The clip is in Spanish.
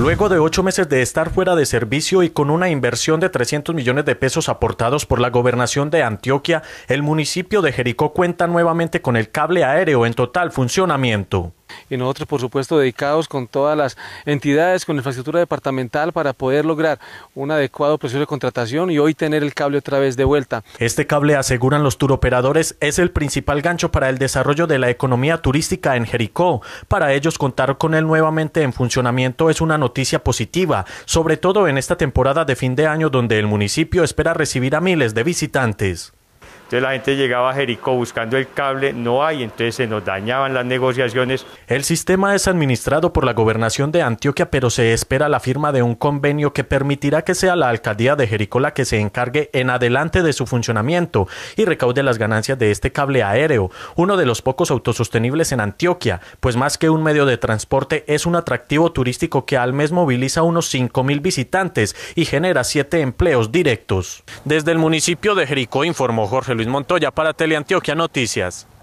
Luego de ocho meses de estar fuera de servicio y con una inversión de 300 millones de pesos aportados por la gobernación de Antioquia, el municipio de Jericó cuenta nuevamente con el cable aéreo en total funcionamiento y nosotros por supuesto dedicados con todas las entidades, con infraestructura departamental para poder lograr un adecuado proceso de contratación y hoy tener el cable otra vez de vuelta. Este cable, aseguran los turoperadores, es el principal gancho para el desarrollo de la economía turística en Jericó. Para ellos contar con él nuevamente en funcionamiento es una noticia positiva, sobre todo en esta temporada de fin de año donde el municipio espera recibir a miles de visitantes. Entonces la gente llegaba a Jericó buscando el cable, no hay, entonces se nos dañaban las negociaciones. El sistema es administrado por la gobernación de Antioquia, pero se espera la firma de un convenio que permitirá que sea la alcaldía de Jericó la que se encargue en adelante de su funcionamiento y recaude las ganancias de este cable aéreo, uno de los pocos autosostenibles en Antioquia, pues más que un medio de transporte es un atractivo turístico que al mes moviliza unos 5.000 visitantes y genera 7 empleos directos. Desde el municipio de Jericó informó Jorge Luis Montoya para Teleantioquia Noticias.